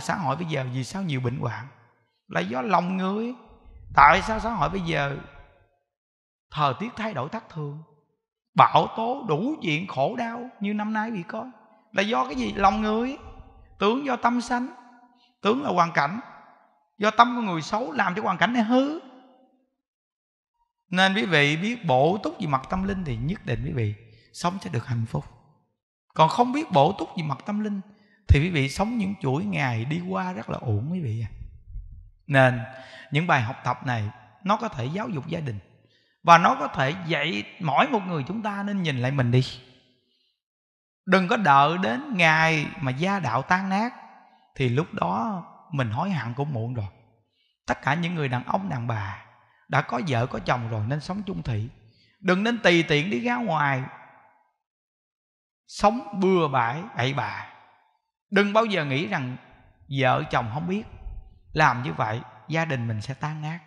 xã hội bây giờ vì sao nhiều bệnh hoạn là do lòng người tại sao xã hội bây giờ thời tiết thay đổi thất thường bão tố đủ chuyện khổ đau như năm nay bị có là do cái gì lòng người tướng do tâm sanh tướng là hoàn cảnh do tâm của người xấu làm cho hoàn cảnh này hư nên quý vị biết bổ túc gì mặt tâm linh thì nhất định quý vị sống sẽ được hạnh phúc còn không biết bổ túc gì mặt tâm linh thì quý vị sống những chuỗi ngày đi qua rất là ổn quý vị à. Nên những bài học tập này nó có thể giáo dục gia đình và nó có thể dạy mỗi một người chúng ta nên nhìn lại mình đi. Đừng có đợi đến ngày mà gia đạo tan nát thì lúc đó mình hối hận cũng muộn rồi. Tất cả những người đàn ông đàn bà đã có vợ có chồng rồi nên sống chung thị. Đừng nên tùy tiện đi ra ngoài sống bừa bãi bậy bạ đừng bao giờ nghĩ rằng vợ chồng không biết làm như vậy gia đình mình sẽ tan nát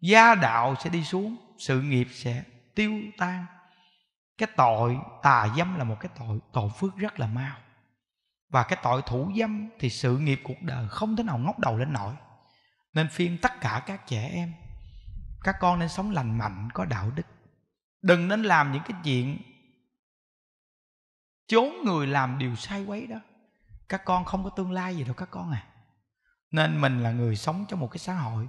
gia đạo sẽ đi xuống sự nghiệp sẽ tiêu tan cái tội tà dâm là một cái tội tội phước rất là mau và cái tội thủ dâm thì sự nghiệp cuộc đời không thể nào ngóc đầu lên nổi nên phiên tất cả các trẻ em các con nên sống lành mạnh có đạo đức đừng nên làm những cái chuyện trốn người làm điều sai quấy đó các con không có tương lai gì đâu các con à nên mình là người sống trong một cái xã hội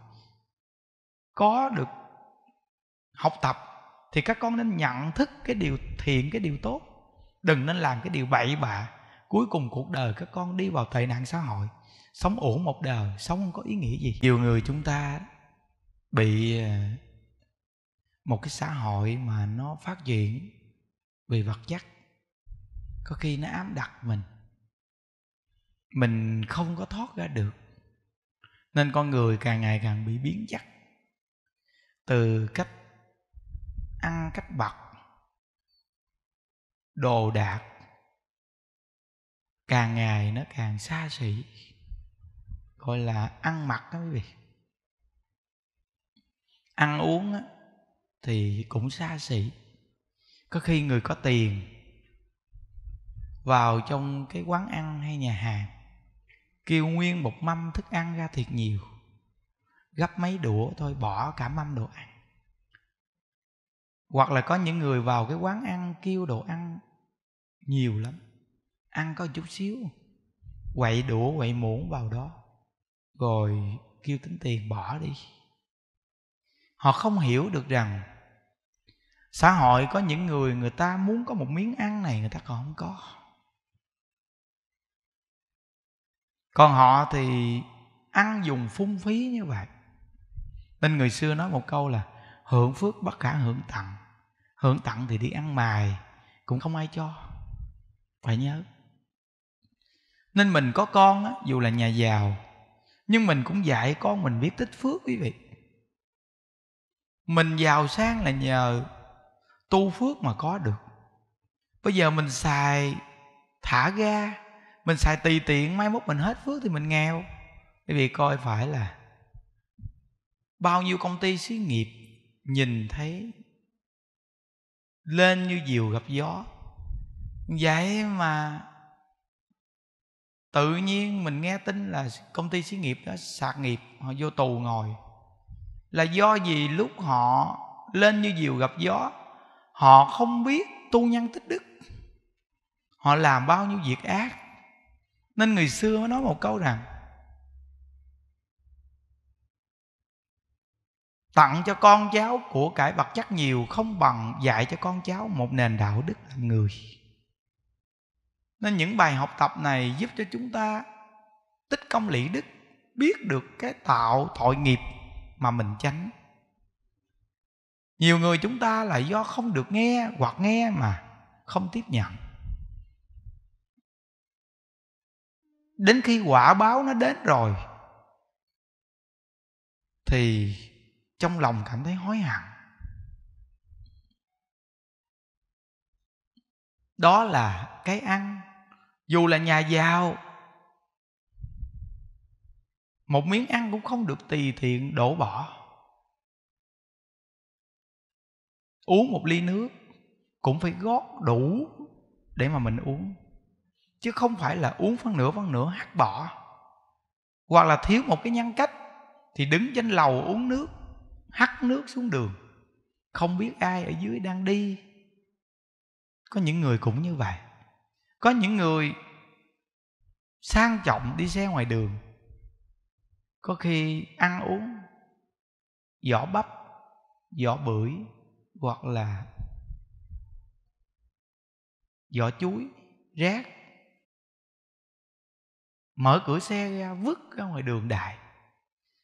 có được học tập thì các con nên nhận thức cái điều thiện cái điều tốt đừng nên làm cái điều bậy bạ cuối cùng cuộc đời các con đi vào tệ nạn xã hội sống ổn một đời sống không có ý nghĩa gì nhiều người chúng ta bị ờ, một cái xã hội mà nó phát triển vì vật chất có khi nó ám đặt mình mình không có thoát ra được nên con người càng ngày càng bị biến chất từ cách ăn cách bật đồ đạc càng ngày nó càng xa xỉ gọi là ăn mặc đó quý vị ăn uống á, thì cũng xa xỉ có khi người có tiền vào trong cái quán ăn hay nhà hàng kêu nguyên một mâm thức ăn ra thiệt nhiều gấp mấy đũa thôi bỏ cả mâm đồ ăn hoặc là có những người vào cái quán ăn kêu đồ ăn nhiều lắm ăn có chút xíu quậy đũa quậy muỗng vào đó rồi kêu tính tiền bỏ đi họ không hiểu được rằng xã hội có những người người ta muốn có một miếng ăn này người ta còn không có còn họ thì ăn dùng phung phí như vậy nên người xưa nói một câu là hưởng phước bất khả hưởng tặng hưởng tặng thì đi ăn mài cũng không ai cho phải nhớ nên mình có con á, dù là nhà giàu nhưng mình cũng dạy con mình biết tích phước quý vị mình giàu sang là nhờ tu phước mà có được bây giờ mình xài thả ga mình xài tùy tiện mai mốt mình hết phước thì mình nghèo quý vị coi phải là bao nhiêu công ty xí nghiệp nhìn thấy lên như diều gặp gió vậy mà tự nhiên mình nghe tin là công ty xí nghiệp đó sạc nghiệp họ vô tù ngồi là do gì lúc họ lên như diều gặp gió họ không biết tu nhân tích đức họ làm bao nhiêu việc ác nên người xưa mới nói một câu rằng tặng cho con cháu của cải vật chất nhiều không bằng dạy cho con cháu một nền đạo đức làm người nên những bài học tập này giúp cho chúng ta tích công lý đức biết được cái tạo tội nghiệp mà mình tránh nhiều người chúng ta là do không được nghe hoặc nghe mà không tiếp nhận đến khi quả báo nó đến rồi thì trong lòng cảm thấy hối hận đó là cái ăn dù là nhà giàu một miếng ăn cũng không được tùy tiện đổ bỏ uống một ly nước cũng phải gót đủ để mà mình uống chứ không phải là uống phân nửa phân nửa hắt bỏ hoặc là thiếu một cái nhân cách thì đứng trên lầu uống nước hắt nước xuống đường không biết ai ở dưới đang đi có những người cũng như vậy có những người sang trọng đi xe ngoài đường có khi ăn uống vỏ bắp vỏ bưởi hoặc là vỏ chuối rác mở cửa xe ra vứt ra ngoài đường đại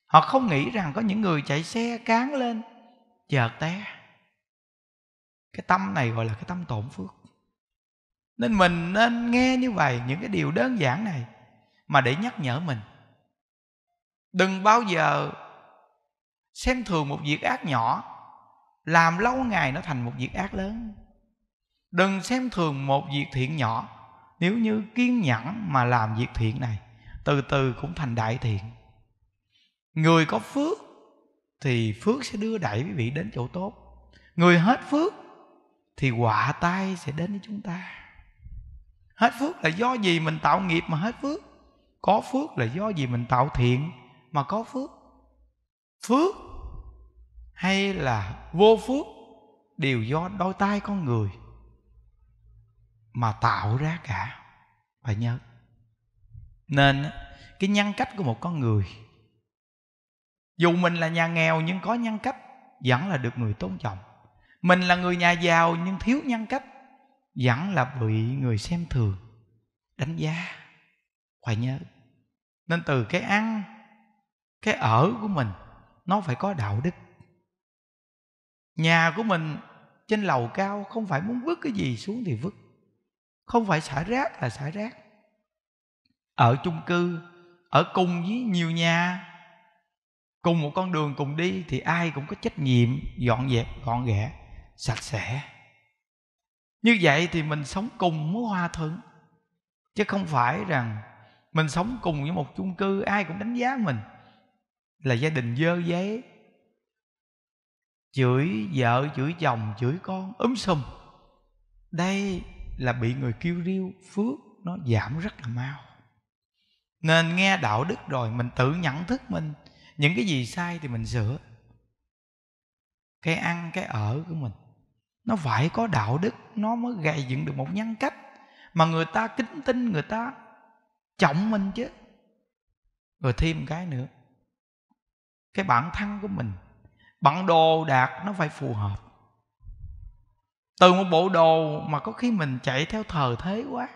họ không nghĩ rằng có những người chạy xe cán lên chợt té cái tâm này gọi là cái tâm tổn phước nên mình nên nghe như vậy những cái điều đơn giản này mà để nhắc nhở mình đừng bao giờ xem thường một việc ác nhỏ làm lâu ngày nó thành một việc ác lớn đừng xem thường một việc thiện nhỏ nếu như kiên nhẫn mà làm việc thiện này từ từ cũng thành đại thiện người có phước thì phước sẽ đưa đẩy quý vị đến chỗ tốt người hết phước thì họa tai sẽ đến với chúng ta hết phước là do gì mình tạo nghiệp mà hết phước có phước là do gì mình tạo thiện mà có phước phước hay là vô phước đều do đôi tay con người mà tạo ra cả phải nhớ nên cái nhân cách của một con người dù mình là nhà nghèo nhưng có nhân cách vẫn là được người tôn trọng mình là người nhà giàu nhưng thiếu nhân cách vẫn là bị người xem thường đánh giá phải nhớ nên từ cái ăn cái ở của mình nó phải có đạo đức nhà của mình trên lầu cao không phải muốn vứt cái gì xuống thì vứt không phải xả rác là xả rác ở chung cư ở cùng với nhiều nhà cùng một con đường cùng đi thì ai cũng có trách nhiệm dọn dẹp gọn ghẽ sạch sẽ như vậy thì mình sống cùng mới hòa thuận chứ không phải rằng mình sống cùng với một chung cư ai cũng đánh giá mình là gia đình dơ giấy chửi vợ chửi chồng chửi con ấm um sùm đây là bị người kêu riêu phước nó giảm rất là mau nên nghe đạo đức rồi mình tự nhận thức mình những cái gì sai thì mình sửa cái ăn cái ở của mình nó phải có đạo đức nó mới gây dựng được một nhân cách mà người ta kính tin người ta trọng mình chứ rồi thêm một cái nữa cái bản thân của mình bản đồ đạc nó phải phù hợp từ một bộ đồ mà có khi mình chạy theo thời thế quá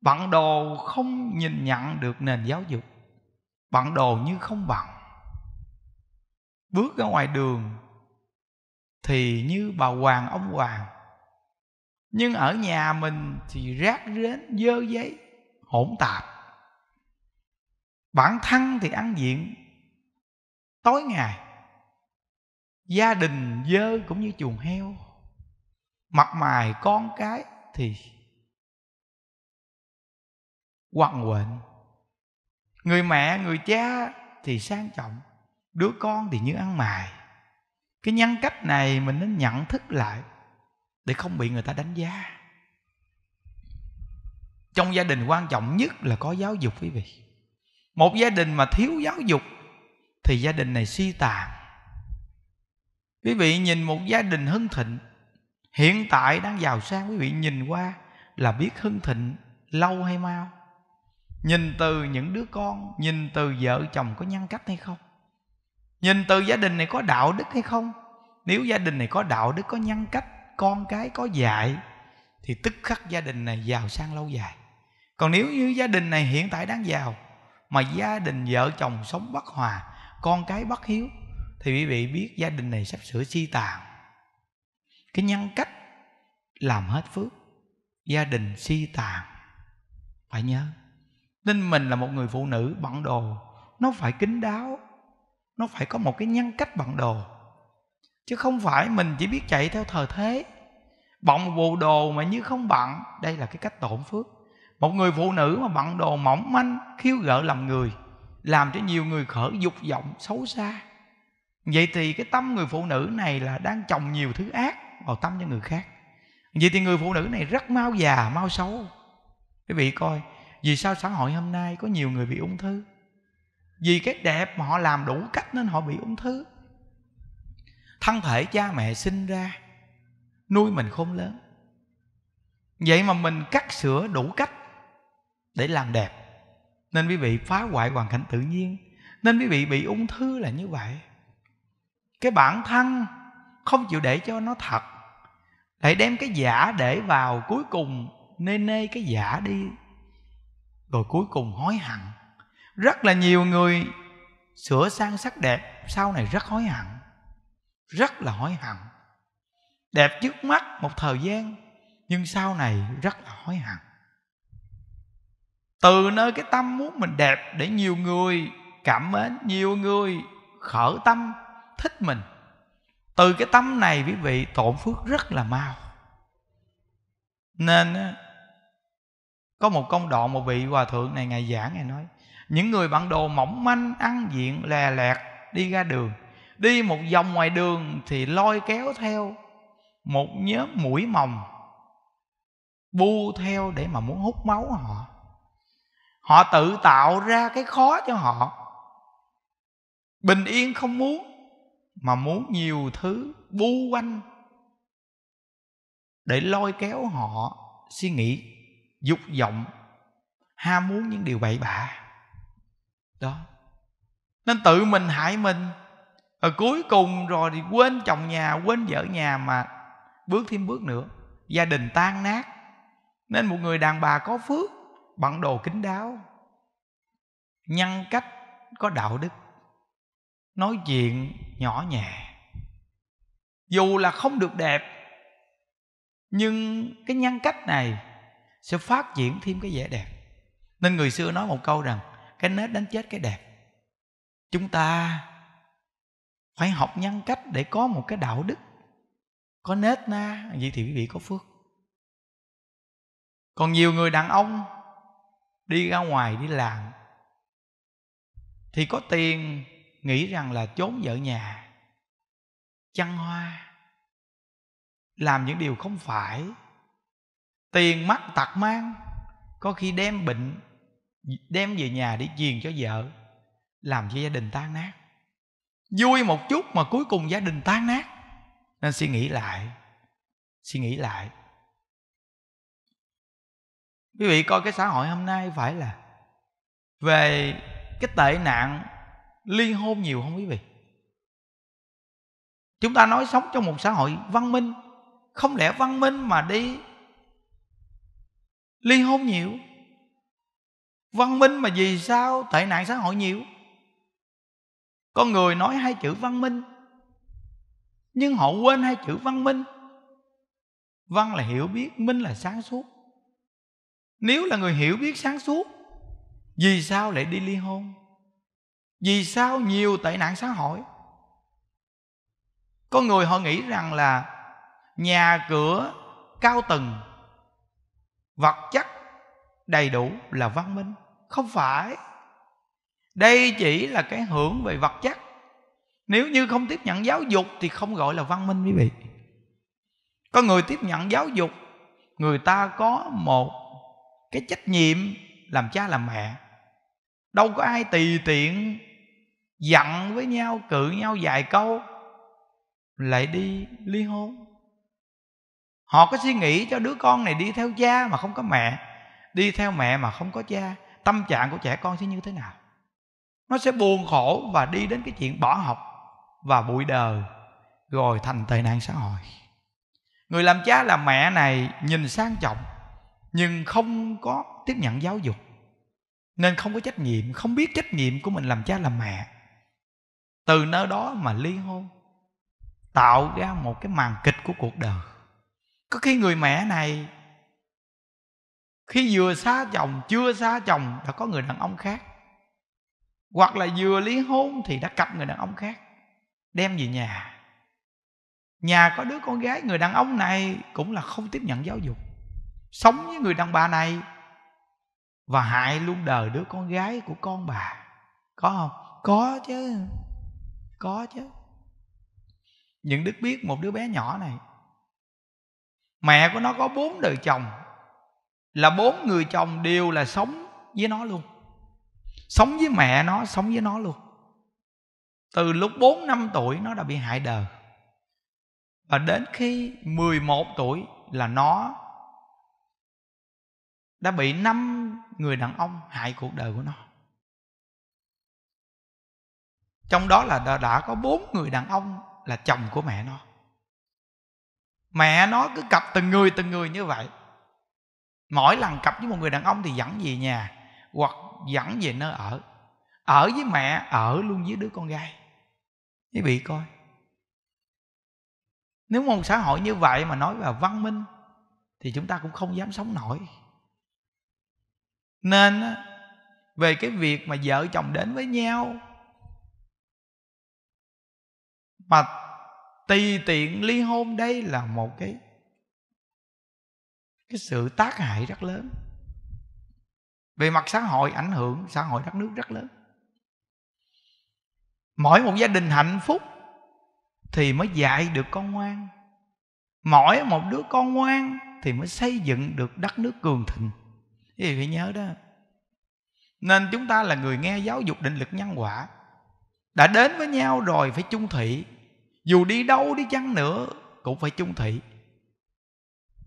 bạn đồ không nhìn nhận được nền giáo dục bạn đồ như không bằng bước ra ngoài đường thì như bà hoàng ông hoàng nhưng ở nhà mình thì rác rến dơ giấy hỗn tạp bản thân thì ăn diện tối ngày gia đình dơ cũng như chuồng heo mặt mày con cái thì quặn quện người mẹ người cha thì sang trọng đứa con thì như ăn mài cái nhân cách này mình nên nhận thức lại để không bị người ta đánh giá trong gia đình quan trọng nhất là có giáo dục quý vị một gia đình mà thiếu giáo dục thì gia đình này suy si tàn quý vị nhìn một gia đình hưng thịnh hiện tại đang giàu sang quý vị nhìn qua là biết hưng thịnh lâu hay mau nhìn từ những đứa con nhìn từ vợ chồng có nhân cách hay không nhìn từ gia đình này có đạo đức hay không nếu gia đình này có đạo đức có nhân cách con cái có dạy thì tức khắc gia đình này giàu sang lâu dài còn nếu như gia đình này hiện tại đang giàu mà gia đình vợ chồng sống bất hòa con cái bất hiếu thì quý vị biết gia đình này sắp sửa si tàn cái nhân cách làm hết phước gia đình suy si tàn phải nhớ nên mình là một người phụ nữ bận đồ nó phải kín đáo nó phải có một cái nhân cách bận đồ chứ không phải mình chỉ biết chạy theo thời thế bận một bộ đồ mà như không bận đây là cái cách tổn phước một người phụ nữ mà bận đồ mỏng manh khiêu gợi làm người làm cho nhiều người khởi dục vọng xấu xa vậy thì cái tâm người phụ nữ này là đang trồng nhiều thứ ác vào tâm cho người khác vậy thì người phụ nữ này rất mau già mau xấu quý vị coi vì sao xã hội hôm nay có nhiều người bị ung thư vì cái đẹp mà họ làm đủ cách nên họ bị ung thư thân thể cha mẹ sinh ra nuôi mình khôn lớn vậy mà mình cắt sửa đủ cách để làm đẹp nên quý vị phá hoại hoàn cảnh tự nhiên nên quý vị bị ung thư là như vậy cái bản thân không chịu để cho nó thật hãy đem cái giả để vào cuối cùng nê nê cái giả đi rồi cuối cùng hối hận rất là nhiều người sửa sang sắc đẹp sau này rất hối hận rất là hối hận đẹp trước mắt một thời gian nhưng sau này rất là hối hận từ nơi cái tâm muốn mình đẹp để nhiều người cảm mến nhiều người khởi tâm thích mình từ cái tâm này quý vị tổn phước rất là mau nên có một công đoạn một vị hòa thượng này ngài giảng ngài nói những người bạn đồ mỏng manh ăn diện lè lẹt đi ra đường đi một vòng ngoài đường thì lôi kéo theo một nhóm mũi mồng bu theo để mà muốn hút máu họ họ tự tạo ra cái khó cho họ bình yên không muốn mà muốn nhiều thứ bu quanh để lôi kéo họ suy nghĩ dục vọng ham muốn những điều bậy bạ đó nên tự mình hại mình rồi cuối cùng rồi thì quên chồng nhà quên vợ nhà mà bước thêm bước nữa gia đình tan nát nên một người đàn bà có phước bằng đồ kính đáo nhân cách có đạo đức nói chuyện nhỏ nhẹ dù là không được đẹp nhưng cái nhân cách này sẽ phát triển thêm cái vẻ đẹp nên người xưa nói một câu rằng cái nết đánh chết cái đẹp chúng ta phải học nhân cách để có một cái đạo đức có nết na vậy thì quý vị có phước còn nhiều người đàn ông đi ra ngoài đi làm thì có tiền nghĩ rằng là trốn vợ nhà chăn hoa làm những điều không phải tiền mắc tặc mang có khi đem bệnh đem về nhà để truyền cho vợ làm cho gia đình tan nát vui một chút mà cuối cùng gia đình tan nát nên suy nghĩ lại suy nghĩ lại quý vị coi cái xã hội hôm nay phải là về cái tệ nạn ly hôn nhiều không quý vị chúng ta nói sống trong một xã hội văn minh không lẽ văn minh mà đi ly hôn nhiều văn minh mà vì sao tệ nạn xã hội nhiều con người nói hai chữ văn minh nhưng họ quên hai chữ văn minh văn là hiểu biết minh là sáng suốt nếu là người hiểu biết sáng suốt vì sao lại đi ly hôn vì sao nhiều tệ nạn xã hội có người họ nghĩ rằng là nhà cửa cao tầng vật chất đầy đủ là văn minh không phải đây chỉ là cái hưởng về vật chất nếu như không tiếp nhận giáo dục thì không gọi là văn minh quý vị có người tiếp nhận giáo dục người ta có một cái trách nhiệm làm cha làm mẹ đâu có ai tùy tiện giận với nhau cự nhau vài câu lại đi ly hôn họ có suy nghĩ cho đứa con này đi theo cha mà không có mẹ đi theo mẹ mà không có cha tâm trạng của trẻ con sẽ như thế nào nó sẽ buồn khổ và đi đến cái chuyện bỏ học và bụi đời rồi thành tệ nạn xã hội người làm cha làm mẹ này nhìn sang trọng nhưng không có tiếp nhận giáo dục nên không có trách nhiệm không biết trách nhiệm của mình làm cha làm mẹ từ nơi đó mà ly hôn tạo ra một cái màn kịch của cuộc đời có khi người mẹ này khi vừa xa chồng chưa xa chồng đã có người đàn ông khác hoặc là vừa ly hôn thì đã cặp người đàn ông khác đem về nhà nhà có đứa con gái người đàn ông này cũng là không tiếp nhận giáo dục sống với người đàn bà này và hại luôn đời đứa con gái của con bà có không có chứ có chứ những đức biết một đứa bé nhỏ này mẹ của nó có bốn đời chồng là bốn người chồng đều là sống với nó luôn sống với mẹ nó sống với nó luôn từ lúc 4 năm tuổi nó đã bị hại đời và đến khi 11 tuổi là nó đã bị năm người đàn ông hại cuộc đời của nó trong đó là đã, đã có bốn người đàn ông là chồng của mẹ nó mẹ nó cứ cặp từng người từng người như vậy mỗi lần cặp với một người đàn ông thì dẫn về nhà hoặc dẫn về nơi ở ở với mẹ ở luôn với đứa con gái quý vị coi nếu một xã hội như vậy mà nói là văn minh thì chúng ta cũng không dám sống nổi nên về cái việc mà vợ chồng đến với nhau mà tùy tiện ly hôn đây là một cái cái sự tác hại rất lớn về mặt xã hội ảnh hưởng xã hội đất nước rất lớn mỗi một gia đình hạnh phúc thì mới dạy được con ngoan mỗi một đứa con ngoan thì mới xây dựng được đất nước cường thịnh quý vị phải nhớ đó nên chúng ta là người nghe giáo dục định lực nhân quả đã đến với nhau rồi phải chung thị dù đi đâu đi chăng nữa cũng phải chung thị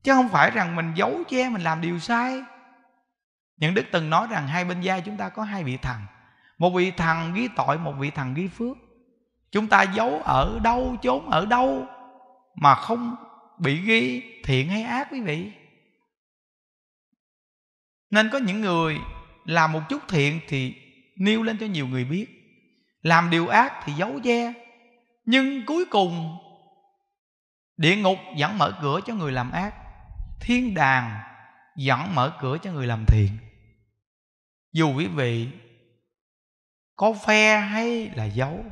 chứ không phải rằng mình giấu che mình làm điều sai những đức từng nói rằng hai bên vai chúng ta có hai vị thần một vị thần ghi tội một vị thần ghi phước chúng ta giấu ở đâu trốn ở đâu mà không bị ghi thiện hay ác quý vị nên có những người làm một chút thiện thì nêu lên cho nhiều người biết làm điều ác thì giấu che nhưng cuối cùng địa ngục vẫn mở cửa cho người làm ác thiên đàng vẫn mở cửa cho người làm thiện dù quý vị có phe hay là giấu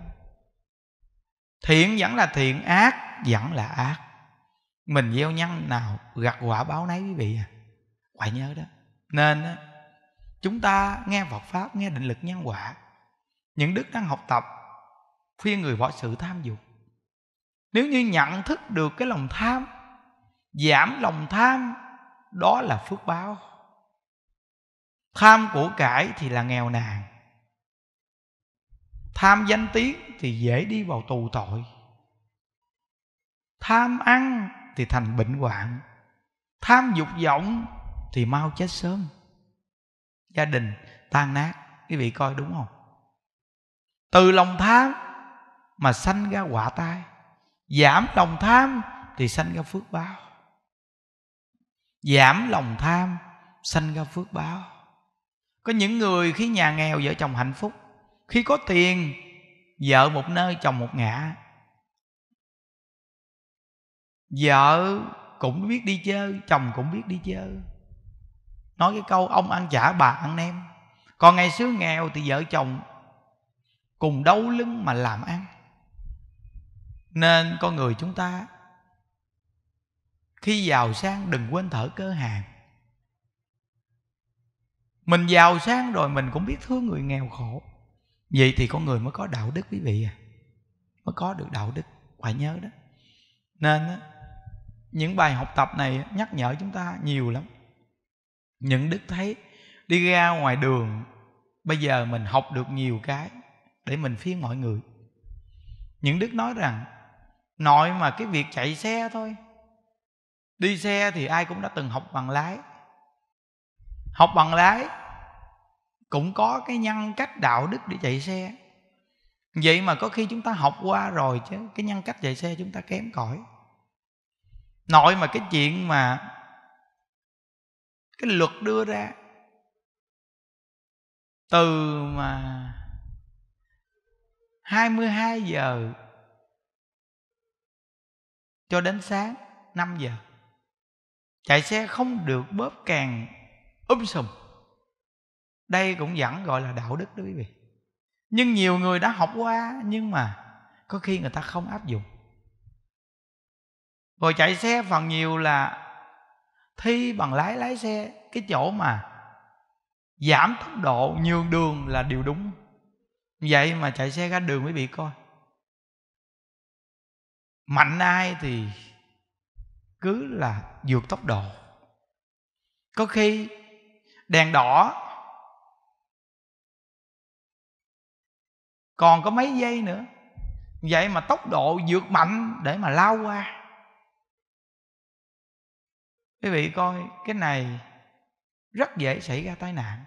thiện vẫn là thiện ác vẫn là ác mình gieo nhân nào gặt quả báo nấy quý vị à quả nhớ đó nên chúng ta nghe Phật pháp nghe định lực nhân quả những đức đang học tập khuyên người bỏ sự tham dục nếu như nhận thức được cái lòng tham giảm lòng tham đó là phước báo tham của cải thì là nghèo nàn tham danh tiếng thì dễ đi vào tù tội tham ăn thì thành bệnh hoạn tham dục vọng thì mau chết sớm gia đình tan nát quý vị coi đúng không từ lòng tham mà sanh ra quả tai giảm lòng tham thì sanh ra phước báo giảm lòng tham sanh ra phước báo có những người khi nhà nghèo vợ chồng hạnh phúc khi có tiền vợ một nơi chồng một ngã vợ cũng biết đi chơi chồng cũng biết đi chơi nói cái câu ông ăn chả bà ăn nem còn ngày xưa nghèo thì vợ chồng cùng đau lưng mà làm ăn nên con người chúng ta khi giàu sang đừng quên thở cơ hàng mình giàu sang rồi mình cũng biết thương người nghèo khổ vậy thì con người mới có đạo đức quý vị à mới có được đạo đức phải nhớ đó nên những bài học tập này nhắc nhở chúng ta nhiều lắm những đức thấy đi ra ngoài đường bây giờ mình học được nhiều cái để mình phiên mọi người những đức nói rằng nội mà cái việc chạy xe thôi đi xe thì ai cũng đã từng học bằng lái học bằng lái cũng có cái nhân cách đạo đức để chạy xe vậy mà có khi chúng ta học qua rồi chứ cái nhân cách chạy xe chúng ta kém cỏi nội mà cái chuyện mà cái luật đưa ra từ mà 22 giờ cho đến sáng 5 giờ chạy xe không được bóp càng um sùm đây cũng vẫn gọi là đạo đức đó quý vị nhưng nhiều người đã học qua nhưng mà có khi người ta không áp dụng rồi chạy xe phần nhiều là thi bằng lái lái xe cái chỗ mà giảm tốc độ nhường đường là điều đúng vậy mà chạy xe ra đường mới bị coi mạnh ai thì cứ là vượt tốc độ có khi đèn đỏ còn có mấy giây nữa vậy mà tốc độ vượt mạnh để mà lao qua quý vị coi cái này rất dễ xảy ra tai nạn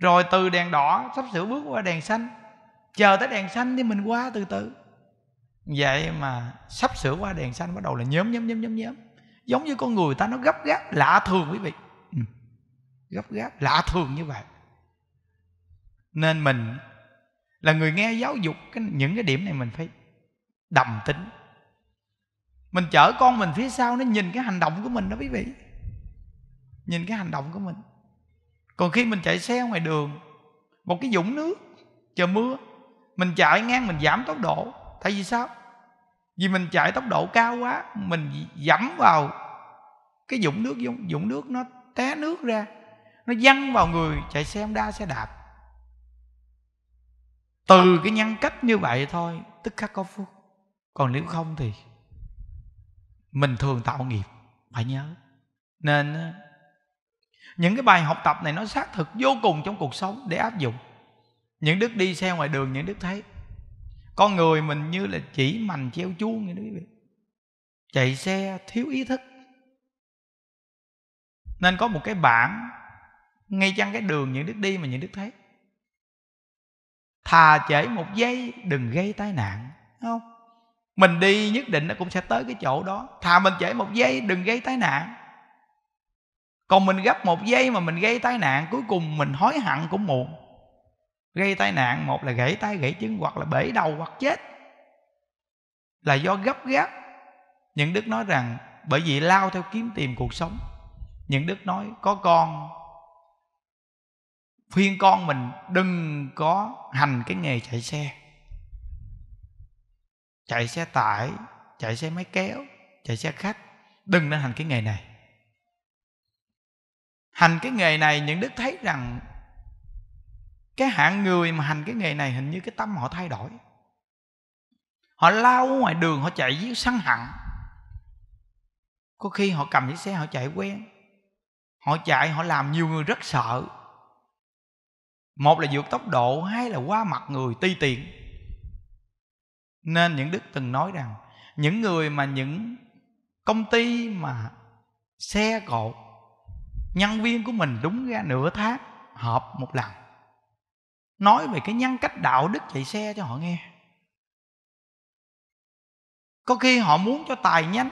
rồi từ đèn đỏ sắp sửa bước qua đèn xanh chờ tới đèn xanh thì mình qua từ từ vậy mà sắp sửa qua đèn xanh bắt đầu là nhóm nhóm nhóm nhóm nhóm giống như con người ta nó gấp gáp lạ thường quý vị ừ. gấp gáp lạ thường như vậy nên mình là người nghe giáo dục những cái điểm này mình phải đầm tính mình chở con mình phía sau nó nhìn cái hành động của mình đó quý vị nhìn cái hành động của mình còn khi mình chạy xe ngoài đường một cái dũng nước chờ mưa mình chạy ngang mình giảm tốc độ tại vì sao vì mình chạy tốc độ cao quá mình dẫm vào cái dũng nước dũng nước nó té nước ra nó văng vào người chạy xe đa xe đạp từ cái nhân cách như vậy thôi tức khắc có phúc còn nếu không thì mình thường tạo nghiệp phải nhớ nên những cái bài học tập này nó xác thực vô cùng trong cuộc sống để áp dụng những đức đi xe ngoài đường những đức thấy con người mình như là chỉ mành treo chuông vậy đó quý vị chạy xe thiếu ý thức nên có một cái bảng ngay chăng cái đường những đức đi mà những đức thấy thà trễ một giây đừng gây tai nạn không mình đi nhất định nó cũng sẽ tới cái chỗ đó thà mình chạy một giây đừng gây tai nạn còn mình gấp một giây mà mình gây tai nạn cuối cùng mình hối hận cũng muộn gây tai nạn một là gãy tay gãy chân hoặc là bể đầu hoặc chết là do gấp gáp những đức nói rằng bởi vì lao theo kiếm tìm cuộc sống những đức nói có con khuyên con mình đừng có hành cái nghề chạy xe chạy xe tải chạy xe máy kéo chạy xe khách đừng nên hành cái nghề này hành cái nghề này những đức thấy rằng cái hạng người mà hành cái nghề này hình như cái tâm họ thay đổi họ lao ngoài đường họ chạy với săn hẳn có khi họ cầm chiếc xe họ chạy quen họ chạy họ làm nhiều người rất sợ một là vượt tốc độ hai là qua mặt người ti tiện nên những đức từng nói rằng những người mà những công ty mà xe cộ nhân viên của mình đúng ra nửa tháng họp một lần nói về cái nhân cách đạo đức chạy xe cho họ nghe có khi họ muốn cho tài nhanh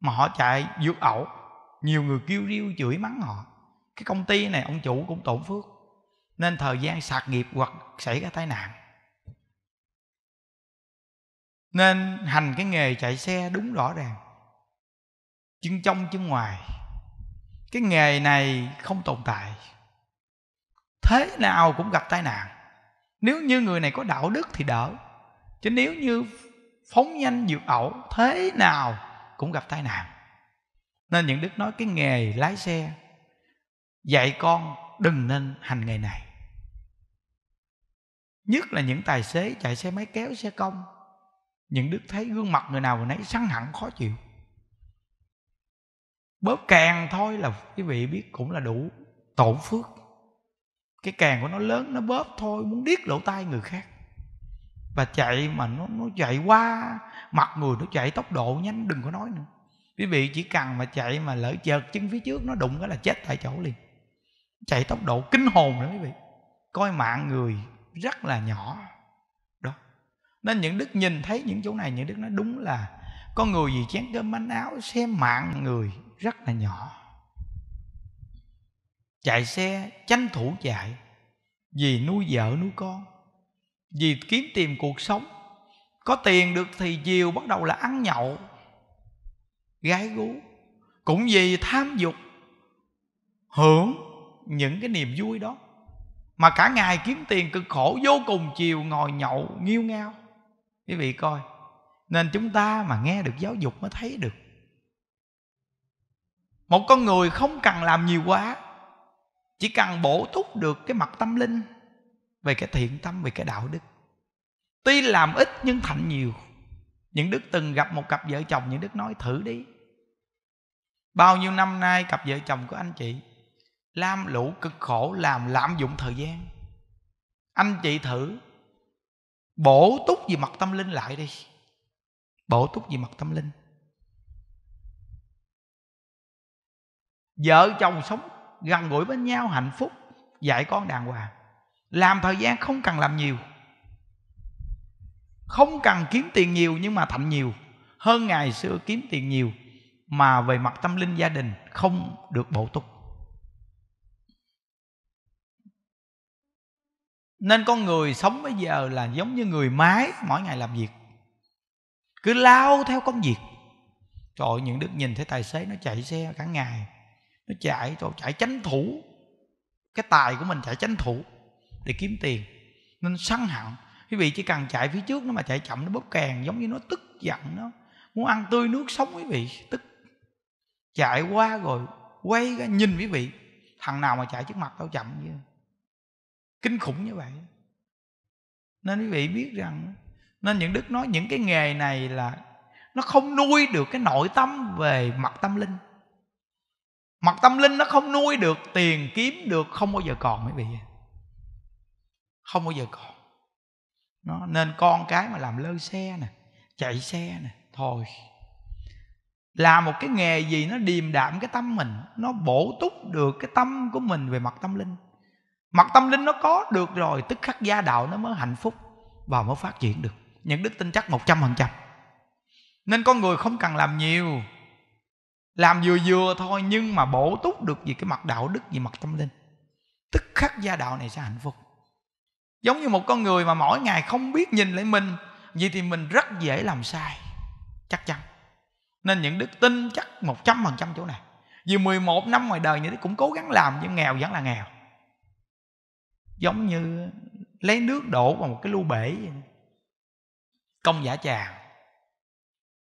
mà họ chạy vượt ẩu nhiều người kêu riêu chửi mắng họ cái công ty này ông chủ cũng tổn phước nên thời gian sạc nghiệp hoặc xảy ra tai nạn nên hành cái nghề chạy xe đúng rõ ràng chân trong chân ngoài cái nghề này không tồn tại thế nào cũng gặp tai nạn nếu như người này có đạo đức thì đỡ chứ nếu như phóng nhanh vượt ẩu thế nào cũng gặp tai nạn nên những đức nói cái nghề lái xe dạy con đừng nên hành nghề này nhất là những tài xế chạy xe máy kéo xe công những đức thấy gương mặt người nào người nãy săn hẳn khó chịu bớt kèn thôi là quý vị biết cũng là đủ tổn phước cái kèn của nó lớn nó bóp thôi muốn điếc lỗ tai người khác và chạy mà nó nó chạy qua mặt người nó chạy tốc độ nhanh đừng có nói nữa quý vị chỉ cần mà chạy mà lỡ chợt chân phía trước nó đụng cái là chết tại chỗ liền chạy tốc độ kinh hồn nữa quý vị coi mạng người rất là nhỏ nên những đức nhìn thấy những chỗ này những đức nói đúng là con người vì chén cơm manh áo xem mạng người rất là nhỏ chạy xe tranh thủ chạy vì nuôi vợ nuôi con vì kiếm tìm cuộc sống có tiền được thì chiều bắt đầu là ăn nhậu gái gú cũng vì tham dục hưởng những cái niềm vui đó mà cả ngày kiếm tiền cực khổ vô cùng chiều ngồi nhậu nghiêu ngao quý vị coi nên chúng ta mà nghe được giáo dục mới thấy được một con người không cần làm nhiều quá chỉ cần bổ túc được cái mặt tâm linh về cái thiện tâm về cái đạo đức tuy làm ít nhưng thành nhiều những đức từng gặp một cặp vợ chồng những đức nói thử đi bao nhiêu năm nay cặp vợ chồng của anh chị lam lũ cực khổ làm lạm dụng thời gian anh chị thử bổ túc về mặt tâm linh lại đi bổ túc về mặt tâm linh vợ chồng sống gần gũi bên nhau hạnh phúc dạy con đàng hoàng làm thời gian không cần làm nhiều không cần kiếm tiền nhiều nhưng mà thạnh nhiều hơn ngày xưa kiếm tiền nhiều mà về mặt tâm linh gia đình không được bổ túc nên con người sống bây giờ là giống như người máy mỗi ngày làm việc cứ lao theo công việc trời ơi, những đức nhìn thấy tài xế nó chạy xe cả ngày nó chạy rồi chạy tránh thủ cái tài của mình chạy tránh thủ để kiếm tiền nên săn hẳn quý vị chỉ cần chạy phía trước nó mà chạy chậm nó bóp kèn giống như nó tức giận nó muốn ăn tươi nước sống quý vị tức chạy qua rồi quay ra nhìn quý vị thằng nào mà chạy trước mặt tao chậm như kinh khủng như vậy nên quý vị biết rằng nên những đức nói những cái nghề này là nó không nuôi được cái nội tâm về mặt tâm linh mặt tâm linh nó không nuôi được tiền kiếm được không bao giờ còn quý vị không bao giờ còn nó nên con cái mà làm lơ xe nè chạy xe nè thôi làm một cái nghề gì nó điềm đạm cái tâm mình nó bổ túc được cái tâm của mình về mặt tâm linh mặt tâm linh nó có được rồi tức khắc gia đạo nó mới hạnh phúc và mới phát triển được những đức tin chắc một trăm phần trăm nên con người không cần làm nhiều làm vừa vừa thôi nhưng mà bổ túc được gì cái mặt đạo đức gì mặt tâm linh tức khắc gia đạo này sẽ hạnh phúc giống như một con người mà mỗi ngày không biết nhìn lại mình vậy thì mình rất dễ làm sai chắc chắn nên những đức tin chắc 100% chỗ này vì 11 năm ngoài đời như thế cũng cố gắng làm nhưng nghèo vẫn là nghèo giống như lấy nước đổ vào một cái lu bể vậy. công giả tràng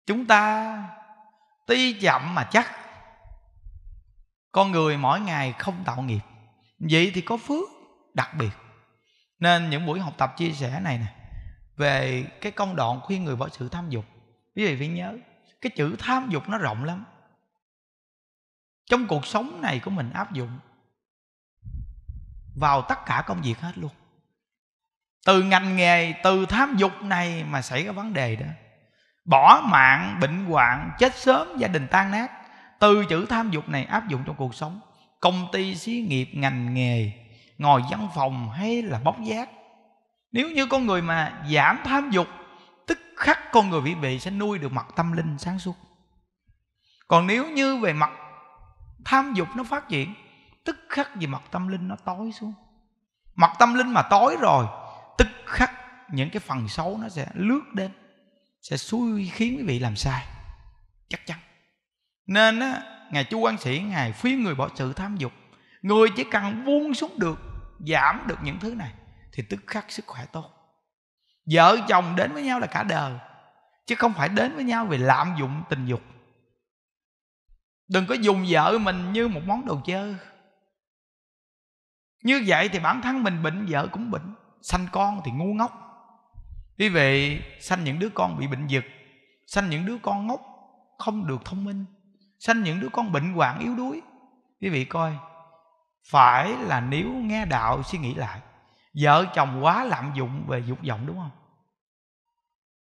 chúng ta tuy chậm mà chắc con người mỗi ngày không tạo nghiệp vậy thì có phước đặc biệt nên những buổi học tập chia sẻ này nè về cái công đoạn khuyên người bỏ sự tham dục quý vị phải nhớ cái chữ tham dục nó rộng lắm trong cuộc sống này của mình áp dụng vào tất cả công việc hết luôn từ ngành nghề từ tham dục này mà xảy ra vấn đề đó bỏ mạng bệnh hoạn chết sớm gia đình tan nát từ chữ tham dục này áp dụng trong cuộc sống công ty xí nghiệp ngành nghề ngồi văn phòng hay là bóc giác nếu như con người mà giảm tham dục tức khắc con người bị bị sẽ nuôi được mặt tâm linh sáng suốt còn nếu như về mặt tham dục nó phát triển tức khắc về mặt tâm linh nó tối xuống mặt tâm linh mà tối rồi tức khắc những cái phần xấu nó sẽ lướt đến sẽ xui khiến quý vị làm sai chắc chắn nên á ngài chu quan sĩ ngài khuyên người bỏ sự tham dục người chỉ cần buông xuống được giảm được những thứ này thì tức khắc sức khỏe tốt vợ chồng đến với nhau là cả đời chứ không phải đến với nhau vì lạm dụng tình dục đừng có dùng vợ mình như một món đồ chơi như vậy thì bản thân mình bệnh vợ cũng bệnh sanh con thì ngu ngốc quý vị sanh những đứa con bị bệnh giật sanh những đứa con ngốc không được thông minh sanh những đứa con bệnh hoạn yếu đuối quý vị coi phải là nếu nghe đạo suy nghĩ lại vợ chồng quá lạm dụng về dục vọng đúng không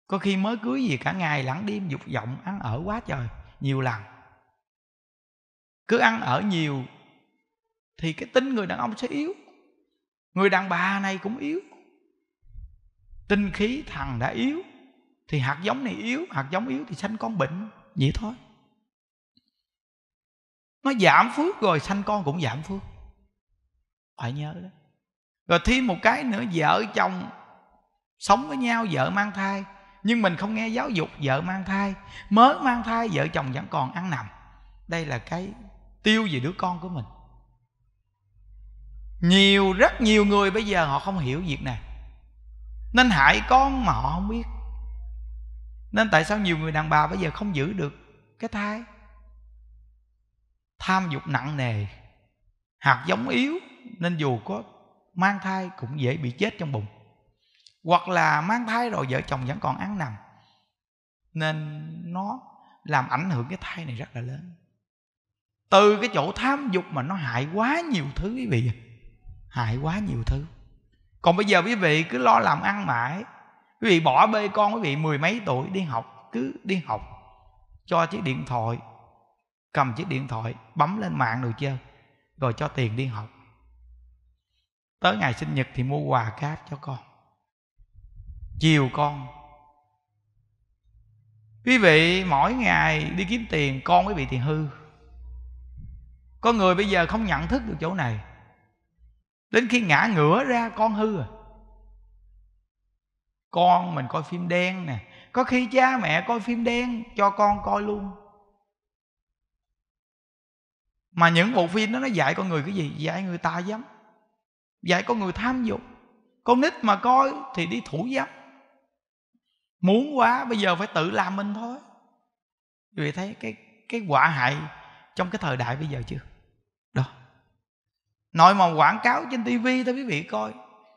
có khi mới cưới gì cả ngày lẫn đêm dục vọng ăn ở quá trời nhiều lần cứ ăn ở nhiều thì cái tính người đàn ông sẽ yếu người đàn bà này cũng yếu tinh khí thằng đã yếu thì hạt giống này yếu hạt giống yếu thì sanh con bệnh vậy thôi nó giảm phước rồi sanh con cũng giảm phước phải nhớ đó rồi thêm một cái nữa vợ chồng sống với nhau vợ mang thai nhưng mình không nghe giáo dục vợ mang thai mới mang thai vợ chồng vẫn còn ăn nằm đây là cái tiêu về đứa con của mình nhiều rất nhiều người bây giờ họ không hiểu việc này nên hại con mà họ không biết nên tại sao nhiều người đàn bà bây giờ không giữ được cái thai tham dục nặng nề hạt giống yếu nên dù có mang thai cũng dễ bị chết trong bụng hoặc là mang thai rồi vợ chồng vẫn còn ăn nằm nên nó làm ảnh hưởng cái thai này rất là lớn từ cái chỗ tham dục mà nó hại quá nhiều thứ quý vị hại quá nhiều thứ còn bây giờ quý vị cứ lo làm ăn mãi quý vị bỏ bê con quý vị mười mấy tuổi đi học cứ đi học cho chiếc điện thoại cầm chiếc điện thoại bấm lên mạng được chưa? rồi cho tiền đi học tới ngày sinh nhật thì mua quà cáp cho con chiều con quý vị mỗi ngày đi kiếm tiền con quý vị thì hư có người bây giờ không nhận thức được chỗ này đến khi ngã ngửa ra con hư rồi à. con mình coi phim đen nè có khi cha mẹ coi phim đen cho con coi luôn mà những bộ phim đó nó dạy con người cái gì dạy người ta dám dạy con người tham dục con nít mà coi thì đi thủ dâm muốn quá bây giờ phải tự làm mình thôi vì thấy cái cái quả hại trong cái thời đại bây giờ chưa nội mà quảng cáo trên tivi thưa quý vị coi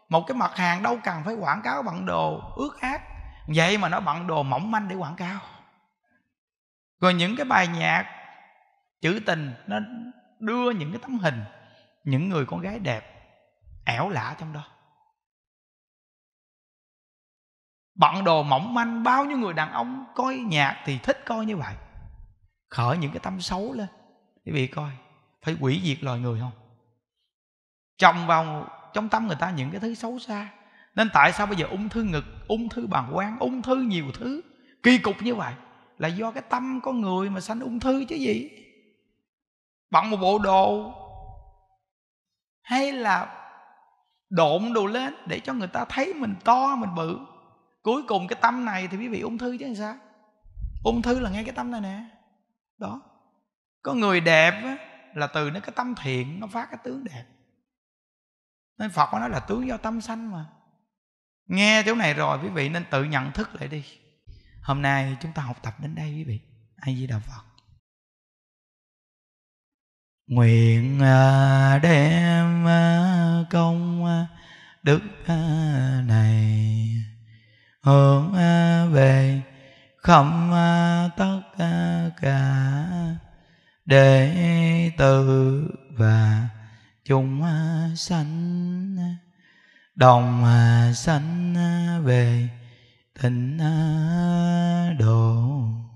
một cái mặt hàng đâu cần phải quảng cáo bằng đồ ướt át vậy mà nó bằng đồ mỏng manh để quảng cáo rồi những cái bài nhạc chữ tình nó đưa những cái tấm hình những người con gái đẹp ẻo lả trong đó bận đồ mỏng manh bao nhiêu người đàn ông coi nhạc thì thích coi như vậy khởi những cái tâm xấu lên quý vị coi phải quỷ diệt loài người không trồng vào trong tâm người ta những cái thứ xấu xa nên tại sao bây giờ ung thư ngực ung thư bàng quang ung thư nhiều thứ kỳ cục như vậy là do cái tâm con người mà sanh ung thư chứ gì bằng một bộ đồ hay là độn đồ lên để cho người ta thấy mình to mình bự cuối cùng cái tâm này thì quý vị ung thư chứ làm sao ung thư là ngay cái tâm này nè đó có người đẹp á, là từ nó cái tâm thiện nó phát cái tướng đẹp nên phật nói là tướng do tâm sanh mà nghe chỗ này rồi quý vị nên tự nhận thức lại đi hôm nay chúng ta học tập đến đây quý vị ai di đà phật nguyện à, đem à, công à, đức này hướng về không tất cả đệ tử và chung à, sanh à, đồng à, sanh về tịnh độ